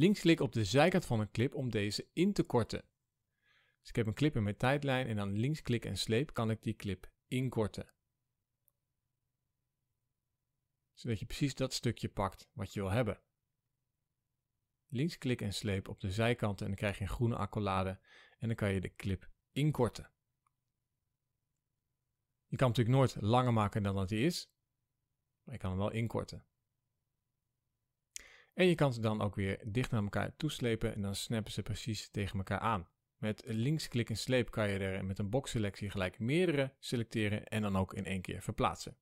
Links klik op de zijkant van een clip om deze in te korten. Dus ik heb een clip in mijn tijdlijn en dan klik en sleep kan ik die clip inkorten. Zodat je precies dat stukje pakt wat je wil hebben. Links klik en sleep op de zijkanten en dan krijg je een groene accolade en dan kan je de clip inkorten. Je kan hem natuurlijk nooit langer maken dan dat hij is, maar je kan hem wel inkorten. En je kan ze dan ook weer dicht naar elkaar toeslepen en dan snappen ze precies tegen elkaar aan. Met linksklik en sleep kan je er met een box selectie gelijk meerdere selecteren en dan ook in één keer verplaatsen.